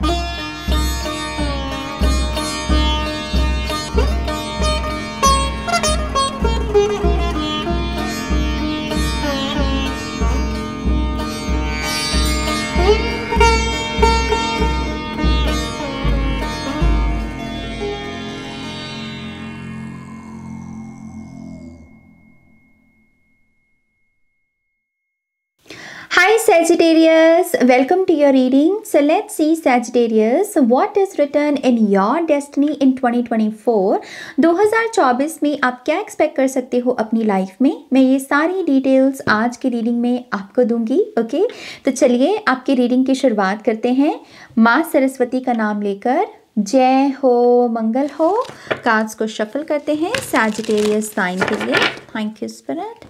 Bye. Sagittarius, welcome to your reading. So let's see Sagittarius, what is written in your destiny in 2024? 2024 में आप क्या expect कर सकते हो अपनी life में मैं ये सारी details आज की reading में आपको दूंगी okay? तो चलिए आपकी reading की शुरुआत करते हैं माँ सरस्वती का नाम लेकर जय हो मंगल हो कार्ड्स को शफल करते हैं Sagittarius sign के लिए Thank you spirit.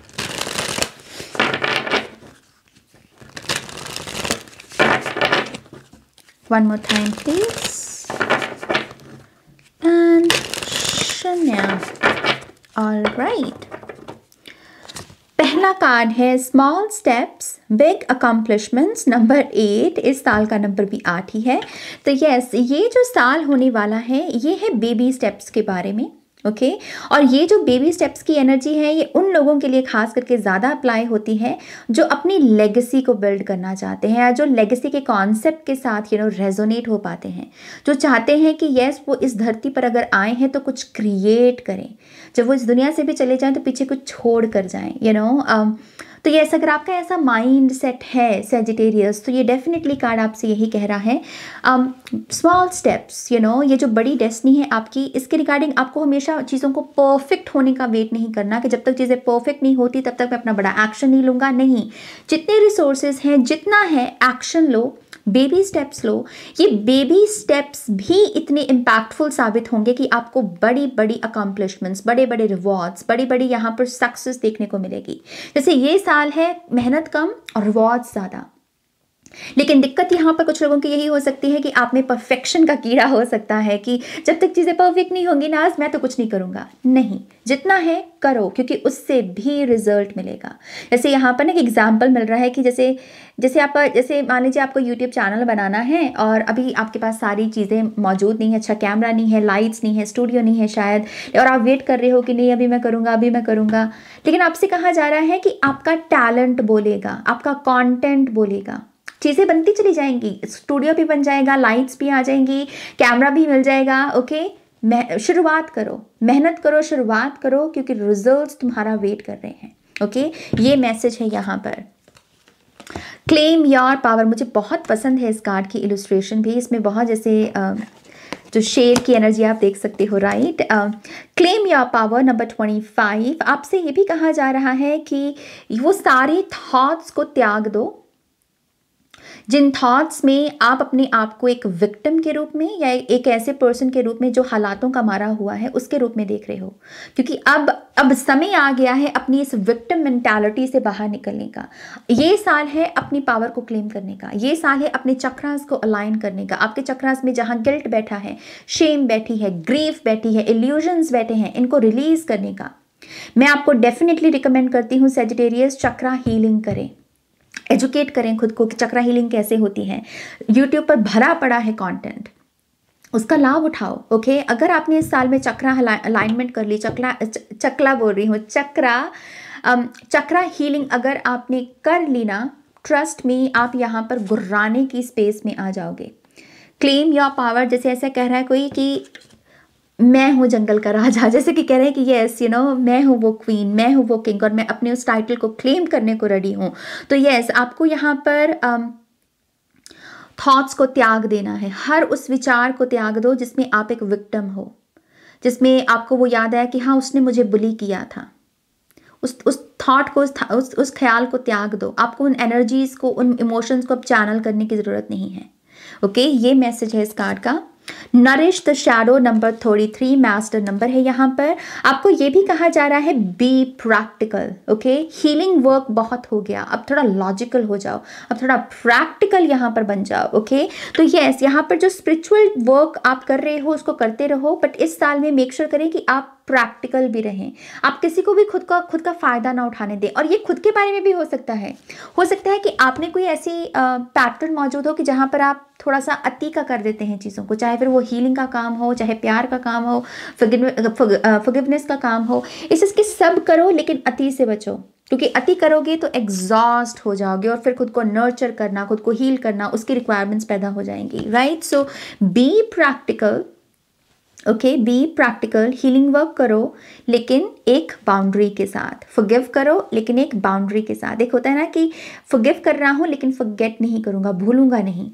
One more time, please. And Chanel. All right. पहला कार्ड है small steps big accomplishments number eight इस साल का नंबर भी आठ ही है तो यस ये जो साल होने वाला है ये है बेबी स्टेप्स के बारे में ओके okay? और ये जो बेबी स्टेप्स की एनर्जी है ये उन लोगों के लिए खास करके ज़्यादा अप्लाई होती है जो अपनी लेगेसी को बिल्ड करना चाहते हैं या जो लेगेसी के कॉन्सेप्ट के साथ यू नो रेजोनेट हो पाते हैं जो चाहते हैं कि येस वो इस धरती पर अगर आए हैं तो कुछ क्रिएट करें जब वो इस दुनिया से भी चले जाएँ तो पीछे कुछ छोड़ कर जाएँ यू नो तो यस अगर आपका ऐसा माइंड सेट है सेजिटेरियस तो ये डेफिनेटली कार्ड आपसे यही कह रहा है स्मॉल स्टेप्स यू नो ये जो बड़ी डेस्टनी है आपकी इसके रिगार्डिंग आपको हमेशा चीज़ों को परफेक्ट होने का वेट नहीं करना कि जब तक चीज़ें परफेक्ट नहीं होती तब तक मैं अपना बड़ा एक्शन नहीं लूँगा नहीं जितने रिसोर्सेज हैं जितना है एक्शन लो बेबी स्टेप्स लो ये बेबी स्टेप्स भी इतने इम्पैक्टफुल साबित होंगे कि आपको बड़ी बड़ी अकम्पलिशमेंट्स बड़े बड़े रिवॉर्ड्स बड़ी बड़ी यहाँ पर सक्सेस देखने को मिलेगी जैसे ये साल है मेहनत कम और रिवॉर्ड्स ज़्यादा लेकिन दिक्कत यहाँ पर कुछ लोगों की यही हो सकती है कि आप में परफेक्शन का कीड़ा हो सकता है कि जब तक चीज़ें परफेक्ट नहीं होंगी ना आज मैं तो कुछ नहीं करूँगा नहीं जितना है करो क्योंकि उससे भी रिजल्ट मिलेगा जैसे यहाँ पर ना एक एग्जाम्पल मिल रहा है कि जैसे जैसे आप जैसे मान लीजिए आपको यूट्यूब चैनल बनाना है और अभी आपके पास सारी चीज़ें मौजूद नहीं है अच्छा कैमरा नहीं है लाइट्स नहीं है स्टूडियो नहीं है शायद और आप वेट कर रहे हो कि नहीं अभी मैं करूँगा अभी मैं करूँगा लेकिन आपसे कहा जा रहा है कि आपका टैलेंट बोलेगा आपका कॉन्टेंट बोलेगा चीज़ें बनती चली जाएंगी स्टूडियो भी बन जाएगा लाइट्स भी आ जाएंगी कैमरा भी मिल जाएगा ओके शुरुआत करो मेहनत करो शुरुआत करो क्योंकि रिजल्ट तुम्हारा वेट कर रहे हैं ओके ये मैसेज है यहाँ पर क्लेम योर पावर मुझे बहुत पसंद है इस कार्ड की इलुस्ट्रेशन भी इसमें बहुत जैसे जो शेर की एनर्जी आप देख सकते हो right claim your power number twenty five आपसे ये भी कहा जा रहा है कि वो सारे थॉट्स को त्याग दो जिन थाट्स में आप अपने आप को एक विक्टिम के रूप में या एक ऐसे पर्सन के रूप में जो हालातों का मारा हुआ है उसके रूप में देख रहे हो क्योंकि अब अब समय आ गया है अपनी इस विक्टिम मेंटालिटी से बाहर निकलने का ये साल है अपनी पावर को क्लेम करने का ये साल है अपने चक्रास को अलाइन करने का आपके चक्रास में जहाँ गिल्ट बैठा है शेम बैठी है ग्रीफ बैठी है इल्यूजन्स बैठे हैं इनको रिलीज करने का मैं आपको डेफिनेटली रिकमेंड करती हूँ सेजिटेरियस चक्रा हीलिंग करें एजुकेट करें खुद को कि चक्रा हीलिंग कैसे होती है यूट्यूब पर भरा पड़ा है कॉन्टेंट उसका लाभ उठाओ ओके अगर आपने इस साल में चक्रा अलाइनमेंट कर ली चकला च, चकला बोल रही हूँ चक्रा चक्रा हीलिंग अगर आपने कर ली ना ट्रस्ट में आप यहाँ पर गुर्राने की स्पेस में आ जाओगे क्लेम योर पावर जैसे ऐसा कह रहा है कोई कि मैं हूँ जंगल का राजा जैसे कि कह रहे हैं कि येस यू नो मैं हूँ वो क्वीन मैं हूँ वो किंग और मैं अपने उस टाइटल को क्लेम करने को रेडी हूँ तो यस आपको यहाँ पर um, थॉट्स को त्याग देना है हर उस विचार को त्याग दो जिसमें आप एक विक्टम हो जिसमें आपको वो याद आया कि हाँ उसने मुझे बुली किया था उस उस थॉट को उस, उस उस ख्याल को त्याग दो आपको उन एनर्जीज़ को उन इमोशंस को अब चैनल करने की ज़रूरत नहीं है ओके okay? ये मैसेज है इस कार्ड का नरिश द शैडो नंबर थोड़ी थ्री मैस्टर नंबर है यहाँ पर आपको ये भी कहा जा रहा है be practical okay healing work बहुत हो गया अब थोड़ा लॉजिकल हो जाओ अब थोड़ा प्रैक्टिकल यहाँ पर बन जाओ ओके okay? तो यस यहाँ पर जो स्पिरिचुअल वर्क आप कर रहे हो उसको करते रहो बट इस साल में मेक श्योर sure करें कि आप प्रैक्टिकल भी रहें आप किसी को भी खुद का खुद का फ़ायदा ना उठाने दें और ये खुद के बारे में भी हो सकता है हो सकता है कि आपने कोई ऐसी पैटर्न मौजूद हो कि जहाँ पर आप थोड़ा सा अति का कर देते हैं चीज़ों को चाहे फिर वो हीलिंग का काम हो चाहे प्यार का काम हो फगिवनेस का काम हो इस इसके सब करो लेकिन अति से बचो क्योंकि अति करोगे तो एग्जॉस्ट हो जाओगे और फिर खुद को नर्चर करना खुद को हील करना उसकी रिक्वायरमेंट्स पैदा हो जाएंगी right so be practical okay be practical healing work करो लेकिन एक बाउंड्री के साथ फॉरगिव करो लेकिन एक बाउंड्री के साथ एक होता है ना कि फॉरगिव कर रहा हूँ लेकिन फगेट नहीं करूँगा भूलूंगा नहीं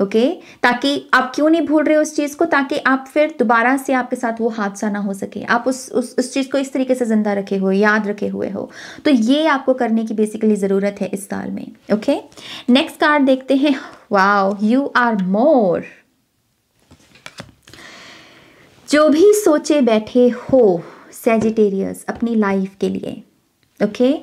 ओके okay? ताकि आप क्यों नहीं भूल रहे उस चीज़ को ताकि आप फिर दोबारा से आपके साथ वो हादसा ना हो सके आप उस उस उस चीज़ को इस तरीके से ज़िंदा रखे हुए याद रखे हुए हो तो ये आपको करने की बेसिकली ज़रूरत है इस साल में ओके नेक्स्ट कार्ड देखते हैं वाओ यू आर मोर जो भी सोचे बैठे हो सेजिटेरियस अपनी लाइफ के लिए ओके okay?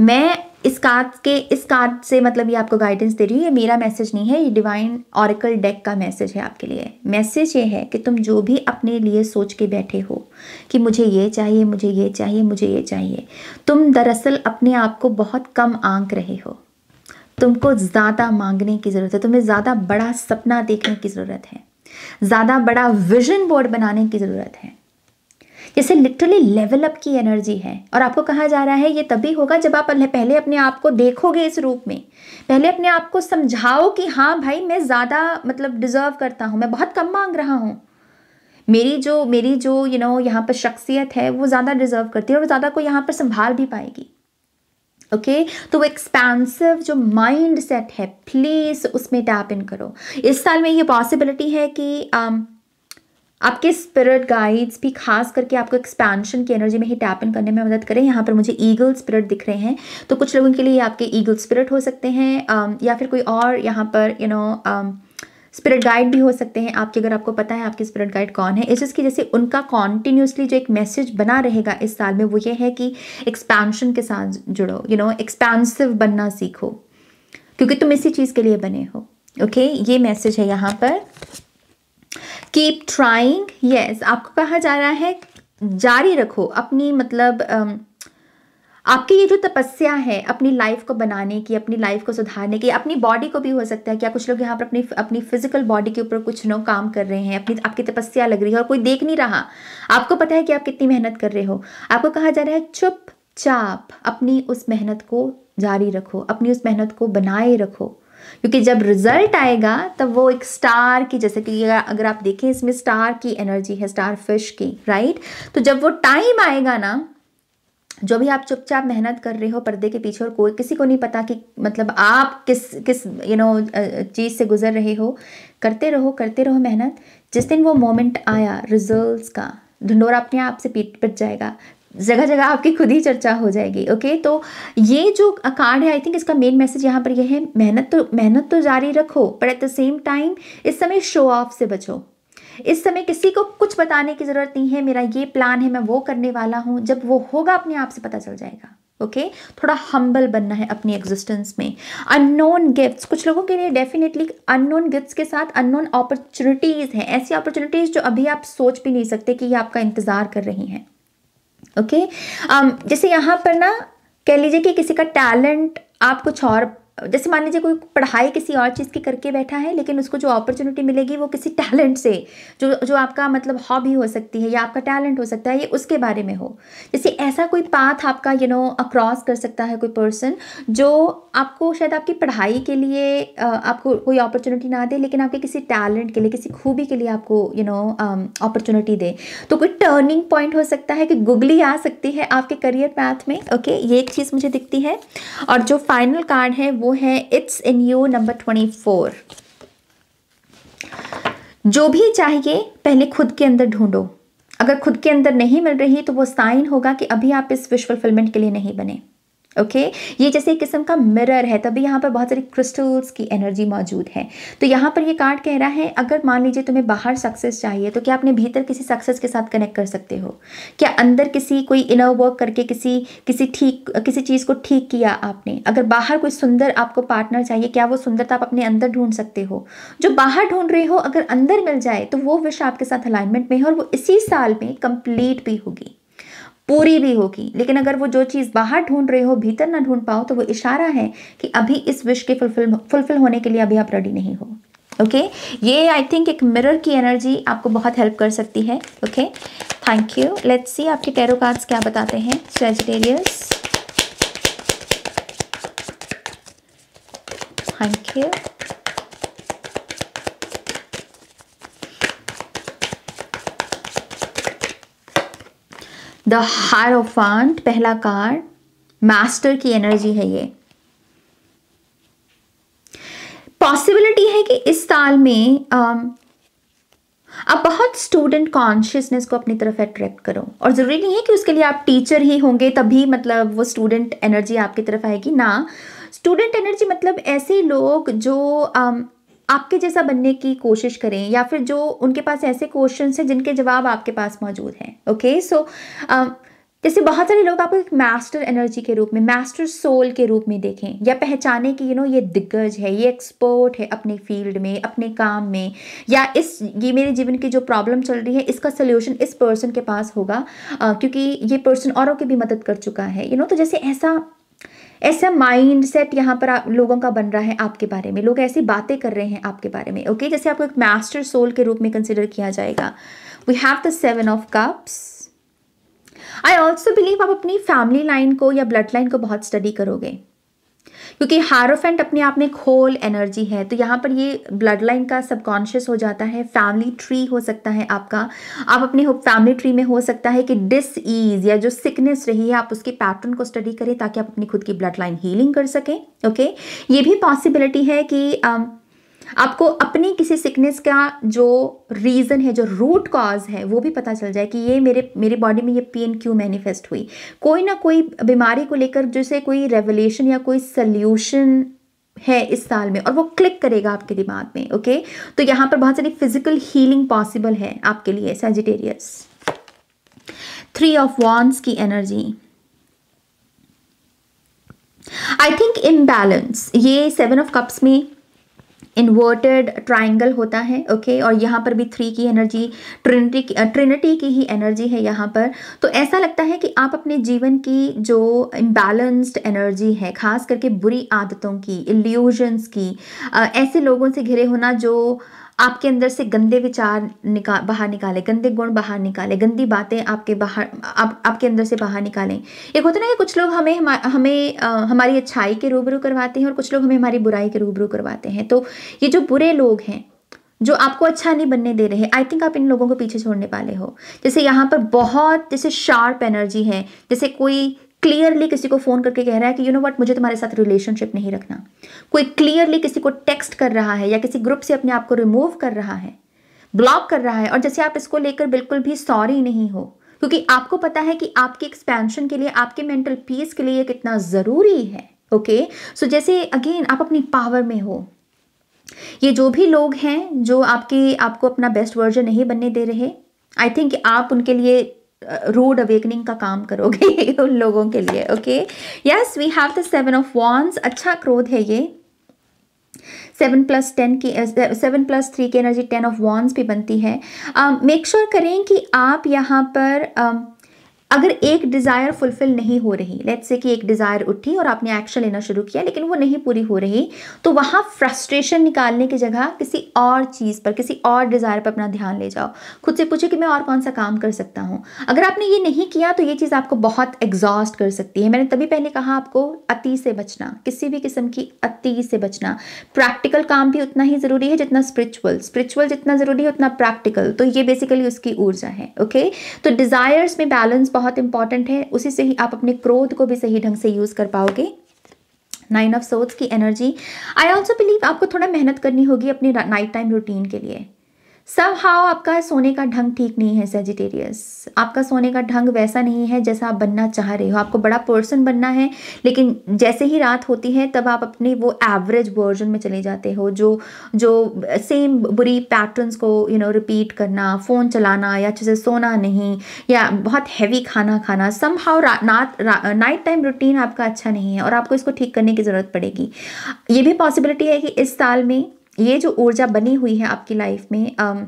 मैं इस कार्ड के इस कार्ड से मतलब ये आपको गाइडेंस दे रही हूँ ये मेरा मैसेज नहीं है ये डिवाइन ऑरिकल डेक का मैसेज है आपके लिए मैसेज ये है कि तुम जो भी अपने लिए सोच के बैठे हो कि मुझे ये चाहिए मुझे ये चाहिए मुझे ये चाहिए तुम दरअसल अपने आप को बहुत कम आंक रहे हो तुमको ज़्यादा मांगने की ज़रूरत है तुम्हें ज़्यादा बड़ा सपना देखने की ज़रूरत है ज़्यादा बड़ा विजन बोर्ड बनाने की ज़रूरत है जैसे लिटरली लेवल अप की एनर्जी है और आपको कहा जा रहा है ये तभी होगा जब आप पहले अपने आप को देखोगे इस रूप में पहले अपने आप को समझाओ कि हाँ भाई मैं ज़्यादा मतलब डिज़र्व करता हूँ मैं बहुत कम मांग रहा हूँ मेरी जो मेरी जो यू you नो know, यहाँ पर शख्सियत है वो ज़्यादा डिज़र्व करती है और ज़्यादा को यहाँ पर संभाल भी पाएगी ओके okay? तो वो एक्सपेंसिव जो माइंड सेट है प्लीज़ उसमें टैप इन करो इस साल में ये पॉसिबिलिटी है कि um, आपके स्पिरिट गाइड्स भी खास करके आपको एक्सपेंशन की एनर्जी में ही टैप इन करने में मदद करें यहाँ पर मुझे ईगल स्पिरिट दिख रहे हैं तो कुछ लोगों के लिए आपके ईगल स्पिरिट हो सकते हैं um, या फिर कोई और यहाँ पर you you know know, um, spirit guide भी हो सकते हैं आपके अगर आपको पता है आपके स्पिरिट गाइड कौन है इस चीज़ की जैसे उनका कॉन्टिन्यूसली जो एक मैसेज बना रहेगा इस साल में वो ये है कि एक्सपेंशन के साथ जुड़ो यू नो एक्सपेंसिव बनना सीखो क्योंकि तुम इसी चीज़ के लिए बने हो ओके okay? ये मैसेज है यहाँ पर कीप ट्राइंग येस आपको कहा जा रहा है जारी रखो अपनी मतलब um, आपकी ये जो तपस्या है अपनी लाइफ को बनाने की अपनी लाइफ को सुधारने की अपनी बॉडी को भी हो सकता है क्या कुछ लोग यहाँ पर अपनी अपनी फिजिकल बॉडी के ऊपर कुछ नो काम कर रहे हैं अपनी आपकी तपस्या लग रही है और कोई देख नहीं रहा आपको पता है कि आप कितनी मेहनत कर रहे हो आपको कहा जा रहा है चुप चाप अपनी उस मेहनत को जारी रखो अपनी उस मेहनत को बनाए रखो क्योंकि जब रिजल्ट आएगा तब वो एक स्टार की जैसे कि अगर आप देखें इसमें स्टार की एनर्जी है स्टार फिश की राइट तो जब वो टाइम आएगा ना जो भी आप चुपचाप मेहनत कर रहे हो पर्दे के पीछे और कोई किसी को नहीं पता कि मतलब आप किस किस यू नो चीज़ से गुजर रहे हो करते रहो करते रहो मेहनत जिस दिन वो मोमेंट आया रिजल्ट्स का ढंडोरा अपने आप से पीट पिट जाएगा जगह जगह आपकी खुद ही चर्चा हो जाएगी ओके तो ये जो कार्ड है आई थिंक इसका मेन मैसेज यहाँ पर यह है मेहनत तो मेहनत तो जारी रखो पर एट द सेम टाइम इस समय शो ऑफ से बचो इस समय किसी को कुछ बताने की ज़रूरत नहीं है मेरा ये प्लान है मैं वो करने वाला हूँ जब वो होगा अपने आप से पता चल जाएगा ओके okay? थोड़ा हम्बल बनना है अपनी एग्जिस्टेंस में अननोन गिफ्ट्स कुछ लोगों के लिए डेफिनेटली अननोन गिफ्ट्स के साथ अननोन अपॉर्चुनिटीज़ हैं ऐसी अपॉर्चुनिटीज़ जो अभी आप सोच भी नहीं सकते कि ये आपका इंतज़ार कर रही हैं ओके okay? um, जैसे यहाँ पर ना कह लीजिए कि किसी का टैलेंट आप कुछ और जैसे मान लीजिए कोई पढ़ाई किसी और चीज़ की करके बैठा है लेकिन उसको जो अपॉर्चुनिटी मिलेगी वो किसी टैलेंट से जो जो आपका मतलब हॉबी हो सकती है या आपका टैलेंट हो सकता है ये उसके बारे में हो जैसे ऐसा कोई पाथ आपका यू नो अक्रॉस कर सकता है कोई पर्सन जो आपको शायद आपकी पढ़ाई के लिए आपको कोई अपॉर्चुनिटी ना दे लेकिन आपके किसी टैलेंट के लिए किसी खूबी के लिए आपको यू नो अपॉर्चुनिटी दे तो कोई टर्निंग पॉइंट हो सकता है कि गुगली आ सकती है आपके करियर पाथ में ओके ये एक चीज़ मुझे दिखती है और जो फाइनल कार्ड है वो वो है it's in you number twenty four जो भी चाहिए पहले खुद के अंदर ढूंढो अगर खुद के अंदर नहीं मिल रही तो वो साइन होगा कि अभी आप इस विश फुलफिलमेंट के लिए नहीं बने ओके okay? ये जैसे एक किस्म का मिरर है तभी यहाँ पर बहुत सारी क्रिस्टल्स की एनर्जी मौजूद है तो यहाँ पर ये कार्ड कह रहा है अगर मान लीजिए तुम्हें बाहर सक्सेस चाहिए तो क्या अपने भीतर किसी सक्सेस के साथ कनेक्ट कर सकते हो क्या अंदर किसी कोई इनर वर्क करके किसी किसी ठीक किसी चीज़ को ठीक किया आपने अगर बाहर कोई सुंदर आपको पार्टनर चाहिए क्या वो सुंदरता आप अपने अंदर ढूंढ सकते हो जो बाहर ढूंढ रहे हो अगर अंदर मिल जाए तो वो विश आपके साथ अलाइनमेंट में है और वो इसी साल में कंप्लीट भी होगी पूरी भी होगी लेकिन अगर वो जो चीज़ बाहर ढूंढ रहे हो भीतर ना ढूंढ पाओ तो वो इशारा है कि अभी इस विश के फुलफिल फुलफिल होने के लिए अभी आप रेडी नहीं हो ओके ये आई थिंक एक मिरर की एनर्जी आपको बहुत हेल्प कर सकती है okay thank you let's see आपके टैरो कार्ड्स क्या बताते हैं Sagittarius thank you the hierophant पहला कार्ड मास्टर की एनर्जी है ये पॉसिबिलिटी है कि इस साल में um, आप बहुत स्टूडेंट कॉन्शियसनेस को अपनी तरफ अट्रैक्ट करो और ज़रूरी नहीं है कि उसके लिए आप टीचर ही होंगे तभी मतलब वो स्टूडेंट एनर्जी आपकी तरफ आएगी ना स्टूडेंट एनर्जी मतलब ऐसे लोग जो um, आपके जैसा बनने की कोशिश करें या फिर जो उनके पास ऐसे क्वेश्चन हैं जिनके जवाब आपके पास मौजूद हैं ओके सो um, जैसे बहुत सारे लोग आपको एक मास्टर एनर्जी के रूप में मास्टर सोल के रूप में देखें या पहचाने कि यू नो ये दिग्गज है ये एक्सपर्ट है अपने फील्ड में अपने काम में या इस ये मेरे जीवन की जो प्रॉब्लम चल रही है इसका सोल्यूशन इस पर्सन के पास होगा आ, uh, क्योंकि ये पर्सन औरों की भी मदद कर चुका है यू नो तो जैसे ऐसा ऐसा माइंड सेट यहाँ पर आप लोगों का बन रहा है आपके बारे में लोग ऐसी बातें कर रहे हैं आपके बारे में ओके जैसे आपको एक मास्टर सोल के रूप में कंसिडर किया जाएगा we have the seven of cups I also believe आप अपनी फैमिली लाइन को या ब्लड लाइन को बहुत स्टडी करोगे क्योंकि हारोफेंट अपने आप में खोल एनर्जी है तो यहाँ पर ये ब्लड लाइन का सबकॉन्शियस हो जाता है फैमिली ट्री हो सकता है आपका आप अपने फैमिली ट्री में हो सकता है कि डिस ईज या जो सिकनेस रही है आप उसके पैटर्न को स्टडी करें ताकि आप अपनी खुद की ब्लड लाइन हीलिंग कर सकें ओके ये भी पॉसिबिलिटी है कि um, आपको अपनी किसी सिकनेस का जो रीज़न है जो रूट कॉज है वो भी पता चल जाए कि ये मेरे मेरी बॉडी में ये पेन क्यों मैनिफेस्ट हुई कोई ना कोई बीमारी को लेकर जैसे कोई रेवलेशन या कोई सल्यूशन है इस साल में और वो क्लिक करेगा आपके दिमाग में ओके तो यहाँ पर बहुत सारी फिजिकल हीलिंग पॉसिबल है आपके लिए सेजिटेरियस थ्री ऑफ वॉन्स की एनर्जी आई थिंक इम्बैलेंस ये सेवन ऑफ कप्स में इन्वर्टेड ट्राइंगल होता है ओके okay? और यहाँ पर भी थ्री की एनर्जी ट्रिनिटी की ट्रिनिटी की ही एनर्जी है यहाँ पर तो ऐसा लगता है कि आप अपने जीवन की जो इम्बैलेंस्ड एनर्जी है खास करके बुरी आदतों की इल्यूजन्स की आ, ऐसे लोगों से घिरे होना जो आपके अंदर से गंदे विचार निकाल बाहर निकाले गंदे गुण बाहर निकाले गंदी बातें आपके बाहर आप आपके अंदर से बाहर निकालें एक होता है ना कि कुछ लोग हमें हम, हमें आ, हमारी अच्छाई के रूबरू करवाते हैं और कुछ लोग हमें हमारी बुराई के रूबरू करवाते हैं तो ये जो बुरे लोग हैं जो आपको अच्छा नहीं बनने दे रहे आई थिंक आप इन लोगों को पीछे छोड़ने वाले हो जैसे यहाँ पर बहुत जैसे शार्प एनर्जी है जैसे कोई क्लियरली किसी को फ़ोन करके कह रहा है कि यू नो वट मुझे तुम्हारे साथ रिलेशनशिप नहीं रखना कोई क्लियरली किसी को टेक्स्ट कर रहा है या किसी ग्रुप से अपने आप को रिमूव कर रहा है ब्लॉक कर रहा है और जैसे आप इसको लेकर बिल्कुल भी सॉरी नहीं हो क्योंकि आपको पता है कि आपके एक्सपेंशन के लिए आपके मेंटल पीस के लिए कितना ज़रूरी है ओके okay? सो so, जैसे अगेन आप अपनी पावर में हो ये जो भी लोग हैं जो आपके आपको अपना बेस्ट वर्जन नहीं बनने दे रहे आई थिंक आप उनके लिए रोड अवेकनिंग का काम करोगे उन लोगों के लिए okay yes we have the seven of wands अच्छा क्रोध है ये सेवन प्लस टेन की सेवन प्लस थ्री की एनर्जी टेन ऑफ वॉन्स भी बनती है मेक um, श्योर sure करें कि आप यहाँ पर um, अगर एक डिज़ायर फुलफिल नहीं हो रही लेट से कि एक डिज़ायर उठी और आपने एक्शन लेना शुरू किया लेकिन वो नहीं पूरी हो रही तो वहाँ फ्रस्ट्रेशन निकालने की जगह किसी और चीज़ पर किसी और डिज़ायर पर अपना ध्यान ले जाओ खुद से पूछो कि मैं और कौन सा काम कर सकता हूँ अगर आपने ये नहीं किया तो ये चीज़ आपको बहुत एग्जॉस्ट कर सकती है मैंने तभी पहले कहा आपको अति से बचना किसी भी किस्म की अति से बचना प्रैक्टिकल काम भी उतना ही ज़रूरी है जितना स्परिचुअल स्परिचुअल जितना ज़रूरी है उतना प्रैक्टिकल तो ये बेसिकली उसकी ऊर्जा है ओके तो डिज़ायर्स में बैलेंस बहुत इंपॉर्टेंट है उसी से ही आप अपने क्रोध को भी सही ढंग से यूज़ कर पाओगे नाइन ऑफ सोर्ट्स की एनर्जी आई ऑल्सो बिलीव आपको थोड़ा मेहनत करनी होगी अपनी नाइट टाइम रूटीन के लिए सब हाव आपका सोने का ढंग ठीक नहीं है सेजिटेरियस आपका सोने का ढंग वैसा नहीं है जैसा आप बनना चाह रहे हो आपको बड़ा पर्सन बनना है लेकिन जैसे ही रात होती है तब आप अपने वो एवरेज वर्जन में चले जाते हो जो जो सेम बुरी पैटर्न्स को यू नो रिपीट करना फ़ोन चलाना या अच्छे से सोना नहीं या बहुत हैवी खाना खाना somehow not night time routine आपका अच्छा नहीं है और आपको इसको ठीक करने की ज़रूरत पड़ेगी ये भी पॉसिबिलिटी है कि इस साल में ये जो ऊर्जा बनी हुई है आपकी लाइफ में um,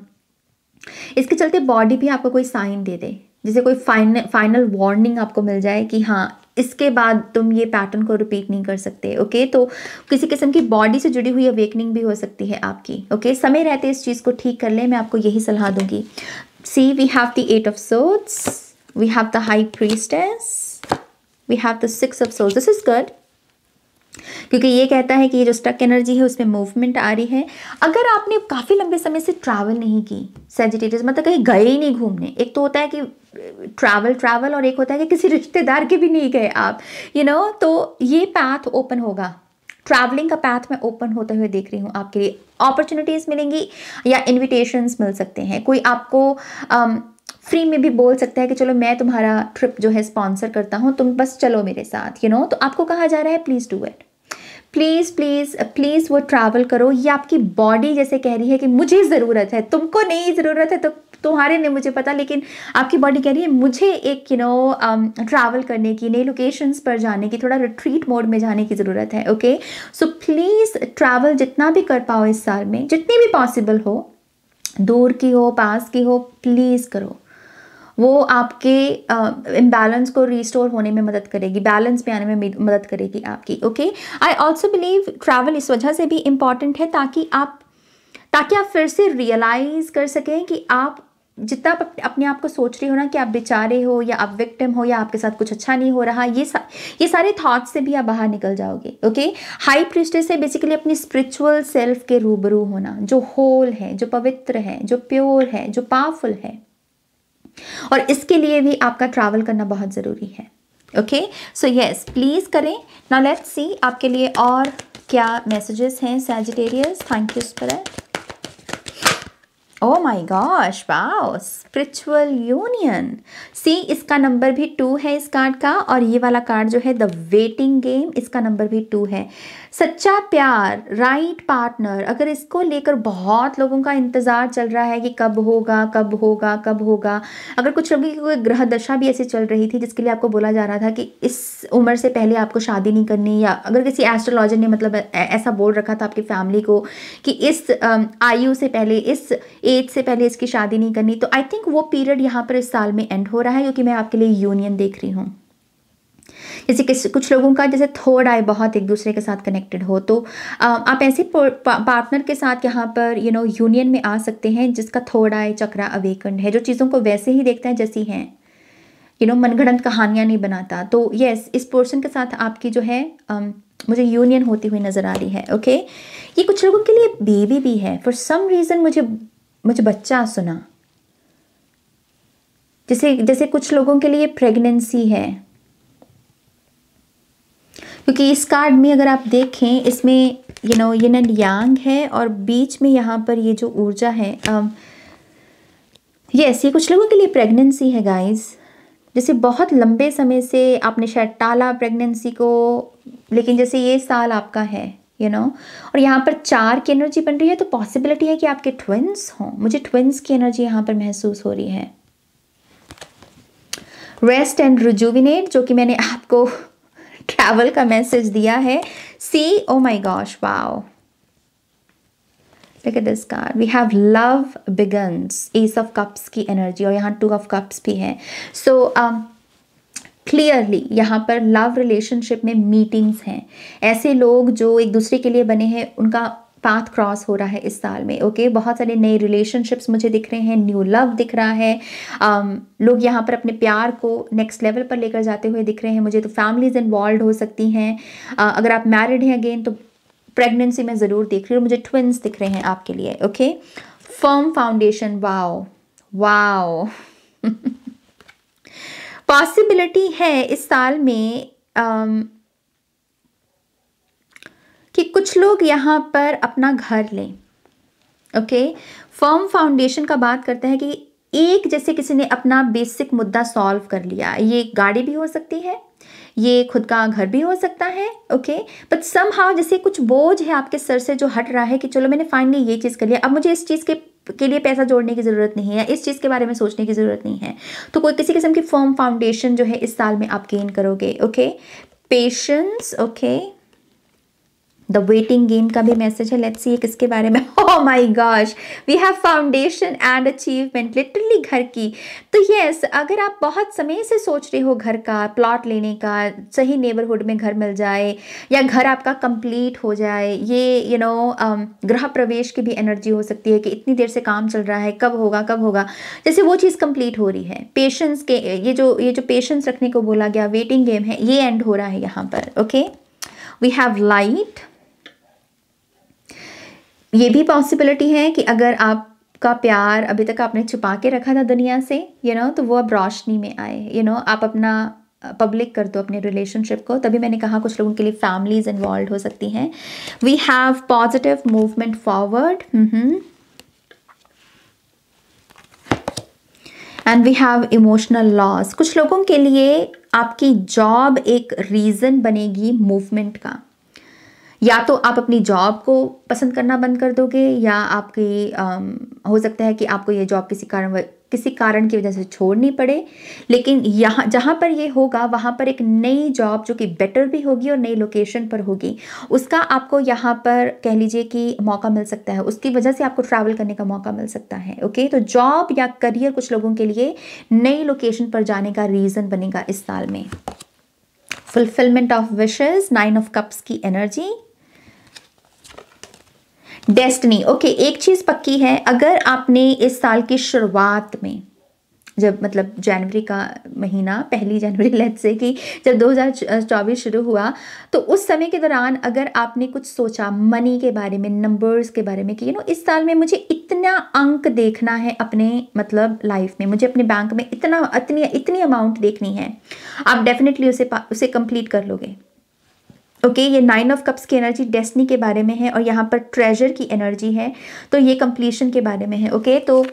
इसके चलते बॉडी भी आपको कोई साइन दे दे जैसे कोई फाइनल फाइनल वार्निंग आपको मिल जाए कि हाँ इसके बाद तुम ये पैटर्न को रिपीट नहीं कर सकते ओके तो किसी किस्म की बॉडी से जुड़ी हुई अवेकनिंग भी हो सकती है आपकी ओके समय रहते इस चीज़ को ठीक कर ले मैं आपको यही सलाह दूंगी see we have the eight of swords we have the high priestess we have the six of swords this is good क्योंकि ये कहता है कि ये जो स्टक एनर्जी है उसमें मूवमेंट आ रही है अगर आपने काफ़ी लंबे समय से ट्रैवल नहीं की सेजिटेरियस मतलब कहीं गए ही नहीं घूमने एक तो होता है कि ट्रैवल ट्रैवल और एक होता है कि किसी रिश्तेदार के भी नहीं गए आप यू you नो know, तो ये पैथ ओपन होगा ट्रैवलिंग का पैथ मैं ओपन होते हुए देख रही हूँ आपके लिए अपॉर्चुनिटीज़ मिलेंगी या इन्विटेशंस मिल सकते हैं कोई आपको um, फ्री में भी बोल सकता है कि चलो मैं तुम्हारा ट्रिप जो है स्पॉन्सर करता हूँ तुम बस चलो मेरे साथ यू you नो know? तो आपको कहा जा रहा है please do it please please please वो ट्रैवल करो ये आपकी बॉडी जैसे कह रही है कि मुझे ज़रूरत है तुमको नहीं ज़रूरत है तो तुम्हारे नहीं मुझे पता लेकिन आपकी बॉडी कह रही है मुझे एक यू नो ट्रैवल करने की नई लोकेशंस पर जाने की थोड़ा रिट्रीट मोड में जाने की ज़रूरत है ओके सो प्लीज़ ट्रैवल जितना भी कर पाओ इस साल में जितनी भी पॉसिबल हो दूर की हो पास की हो प्लीज़ करो वो आपके इम्बैलेंस uh, को रिस्टोर होने में मदद करेगी बैलेंस में आने में मदद करेगी आपकी okay I also believe travel इस वजह से भी इम्पॉर्टेंट है ताकि आप ताकि आप फिर से रियलाइज़ कर सकें कि आप जितना आप अपने आप को सोच रही हो ना कि आप बेचारे हो या आप विक्टिम हो या आपके साथ कुछ अच्छा नहीं हो रहा ये सा, ये सारे थॉट्स से भी आप बाहर निकल जाओगे ओके हाई प्रिस्टर से बेसिकली अपनी स्पिरिचुअल सेल्फ के रूबरू होना जो होल है जो पवित्र है जो प्योर है जो पावरफुल है और इसके लिए भी आपका ट्रैवल करना बहुत ज़रूरी है ओके सो यस प्लीज़ करें नाउ लेट्स सी आपके लिए और क्या मैसेजेस हैं Sagittarius thank you spirit oh my gosh wow spiritual union see इसका नंबर भी टू है इस कार्ड का और ये वाला कार्ड जो है द वेटिंग गेम इसका नंबर भी टू है सच्चा प्यार राइट पार्टनर अगर इसको लेकर बहुत लोगों का इंतज़ार चल रहा है कि कब होगा कब होगा कब होगा अगर कुछ लोगों की कोई ग्रह दशा भी ऐसी चल रही थी जिसके लिए आपको बोला जा रहा था कि इस उम्र से पहले आपको शादी नहीं करनी या अगर किसी एस्ट्रोलॉजर ने मतलब ऐसा बोल रखा था आपकी फैमिली को कि इस आयु से पहले इस एज से पहले इसकी शादी नहीं करनी तो आई थिंक वो पीरियड यहाँ पर इस साल में एंड हो रहा है क्योंकि मैं आपके लिए यूनियन देख रही हूँ जैसे किस कुछ लोगों का जैसे थर्ड आई बहुत एक दूसरे के साथ कनेक्टेड हो तो आप ऐसे पार्टनर के साथ यहाँ पर यू नो यूनियन में आ सकते हैं जिसका थर्ड आई चक्रा अवेकंड है जो चीज़ों को वैसे ही देखता है जैसी हैं यू नो मनगढ़ंत कहानियाँ नहीं बनाता तो येस इस पोर्सन के साथ आपकी जो है um, मुझे यूनियन होती हुई नज़र आ रही है ओके ये कुछ लोगों के लिए बेबी भी है फॉर सम रीज़न मुझे मुझे बच्चा सुना जैसे जैसे कुछ लोगों के लिए प्रेगनेंसी है क्योंकि इस कार्ड में अगर आप देखें इसमें you know yin and yang है और बीच में यहाँ पर ये जो ऊर्जा है ये um, ये कुछ लोगों के लिए प्रेगनेंसी है गाइज जैसे बहुत लंबे समय से आपने शायद टाला प्रेगनेंसी को लेकिन जैसे ये साल आपका है यू you नो know? और यहाँ पर चार की एनर्जी बन रही है तो पॉसिबिलिटी है कि आपके ट्विंस हों मुझे ट्विंस की एनर्जी यहाँ पर महसूस हो रही है रेस्ट एंड रिजुविनेट जो कि मैंने आपको ट्रैवल का मैसेज दिया है see oh my gosh wow Look at this card. We have love begins. Ace की एनर्जी और यहाँ टू ऑफ कप्स भी है So um, क्लियरली यहाँ पर लव रिलेशनशिप में मीटिंग्स हैं ऐसे लोग जो एक दूसरे के लिए बने हैं उनका पाथ क्रॉस हो रहा है इस साल में ओके okay? बहुत सारे नए रिलेशनशिप्स मुझे दिख रहे हैं न्यू लव दिख रहा है um, लोग यहाँ पर अपने प्यार को नेक्स्ट लेवल पर लेकर जाते हुए दिख रहे हैं मुझे तो फैमिलीज इन्वॉल्व हो सकती हैं uh, अगर आप मैरिड हैं अगेन तो प्रेगनेंसी में ज़रूर देख रही हूँ मुझे ट्विंस दिख रहे हैं आपके लिए okay firm foundation wow wow possibility है इस साल में um, कि कुछ लोग यहाँ पर अपना घर लें ओके फर्म फाउंडेशन का बात करते हैं कि एक जैसे किसी ने अपना बेसिक मुद्दा सॉल्व कर लिया ये गाड़ी भी हो सकती है ये खुद का घर भी हो सकता है ओके बट सम हाउ जैसे कुछ बोझ है आपके सर से जो हट रहा है कि चलो मैंने फाइनली ये चीज़ कर लिया अब मुझे इस चीज़ के के लिए पैसा जोड़ने की ज़रूरत नहीं है इस चीज़ के बारे में सोचने की ज़रूरत नहीं है तो कोई किसी किस्म की फॉर्म फाउंडेशन जो है इस साल में आप गेन करोगे okay patience okay the waiting game का भी मैसेज है लेट्स सी किसके बारे में oh my gosh we have foundation and achievement literally घर की तो यस yes, अगर आप बहुत समय से सोच रहे हो घर का प्लॉट लेने का सही नेबरहुड में घर मिल जाए या घर आपका कंप्लीट हो जाए ये यू नो ग्रह प्रवेश की भी एनर्जी हो सकती है कि इतनी देर से काम चल रहा है कब होगा कब होगा जैसे वो चीज़ कंप्लीट हो रही है पेशेंस के ये जो ये जो पेशेंस रखने को बोला गया वेटिंग गेम है ये एंड हो रहा है यहाँ पर ओके वी हैव लाइट ये भी पॉसिबिलिटी है कि अगर आपका प्यार अभी तक आपने छुपा के रखा था दुनिया से यू you नो know, तो वो अब रोशनी में आए यू you नो know, आप अपना पब्लिक कर दो अपने रिलेशनशिप को तभी मैंने कहा कुछ लोगों के लिए फैमिलीज इन्वॉल्व हो सकती हैं we have positive movement forward and we have emotional loss कुछ लोगों के लिए आपकी जॉब एक रीज़न बनेगी मूवमेंट का या तो आप अपनी जॉब को पसंद करना बंद कर दोगे या आपकी हो सकता है कि आपको ये जॉब किसी कारण किसी कारण की वजह से छोड़नी पड़े लेकिन यहाँ जहाँ पर ये होगा वहाँ पर एक नई जॉब जो कि बेटर भी होगी और नई लोकेशन पर होगी उसका आपको यहाँ पर कह लीजिए कि मौका मिल सकता है उसकी वजह से आपको ट्रैवल करने का मौका मिल सकता है ओके तो जॉब या करियर कुछ लोगों के लिए नई लोकेशन पर जाने का रीज़न बनेगा इस साल में fulfilment of wishes nine of cups की एनर्जी डेस्टनी ओके एक चीज़ पक्की है अगर आपने इस साल की शुरुआत में जब मतलब जनवरी का महीना पहली जनवरी लेट से कि जब 2024 शुरू हुआ तो उस समय के दौरान अगर आपने कुछ सोचा मनी के बारे में नंबर्स के बारे में कि यू नो इस साल में मुझे इतना अंक देखना है अपने मतलब लाइफ में मुझे अपने बैंक में इतना इतनी इतनी अमाउंट देखनी है आप डेफिनेटली उसे उसे कंप्लीट कर लोगे ओके okay, ये नाइन ऑफ कप्स की एनर्जी डेस्टनी के बारे में है और यहाँ पर ट्रेजर की एनर्जी है तो ये कंप्लीशन के बारे में है ओके okay? तो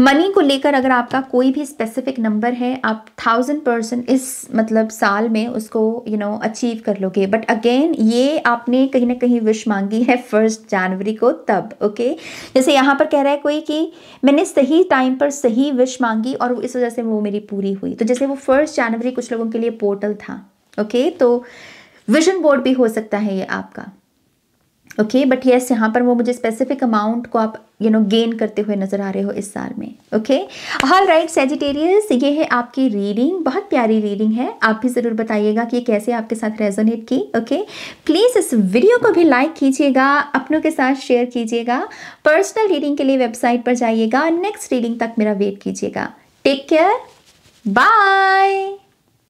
मनी को लेकर अगर आपका कोई भी स्पेसिफिक नंबर है आप थाउजेंड परसेंट इस मतलब साल में उसको यू नो अचीव कर लोगे बट अगेन ये आपने कहीं ना कहीं विश मांगी है फर्स्ट जनवरी को तब ओके जैसे यहाँ पर कह रहा है कोई कि मैंने सही टाइम पर सही विश मांगी और इस वजह से वो मेरी पूरी हुई तो जैसे वो फर्स्ट जनवरी कुछ लोगों के लिए पोर्टल था ओके okay? तो विजन बोर्ड भी हो सकता है ये आपका ओके बट यस यहाँ पर वो मुझे स्पेसिफिक अमाउंट को आप यू नो गेन करते हुए नजर आ रहे हो इस साल में ओके ऑल राइट सेजिटेरियस ये है आपकी रीडिंग बहुत प्यारी रीडिंग है आप भी ज़रूर बताइएगा कि कैसे आपके साथ रेजोनेट की ओके okay? प्लीज़ इस वीडियो को भी लाइक कीजिएगा अपनों के साथ शेयर कीजिएगा पर्सनल रीडिंग के लिए वेबसाइट पर जाइएगा नेक्स्ट रीडिंग तक मेरा वेट कीजिएगा टेक केयर बाय